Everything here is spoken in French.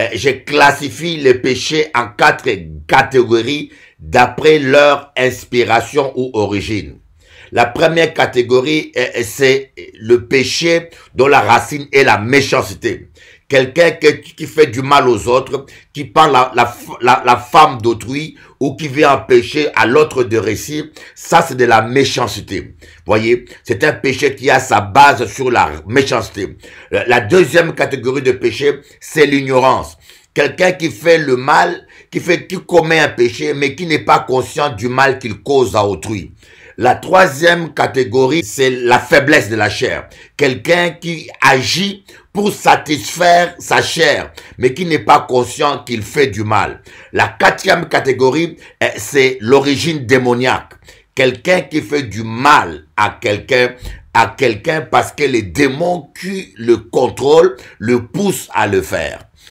Euh, je classifie les péchés en quatre catégories d'après leur inspiration ou origine. La première catégorie, c'est le péché dont la racine est la méchanceté. Quelqu'un qui fait du mal aux autres, qui prend la, femme d'autrui ou qui veut empêcher à l'autre de réussir, ça c'est de la méchanceté. Voyez, c'est un péché qui a sa base sur la méchanceté. La deuxième catégorie de péché, c'est l'ignorance. Quelqu'un qui fait le mal, qui fait, qui commet un péché, mais qui n'est pas conscient du mal qu'il cause à autrui. La troisième catégorie, c'est la faiblesse de la chair. Quelqu'un qui agit pour satisfaire sa chair, mais qui n'est pas conscient qu'il fait du mal. La quatrième catégorie, eh, c'est l'origine démoniaque. Quelqu'un qui fait du mal à quelqu'un, à quelqu'un parce que les démons qui le contrôlent le poussent à le faire.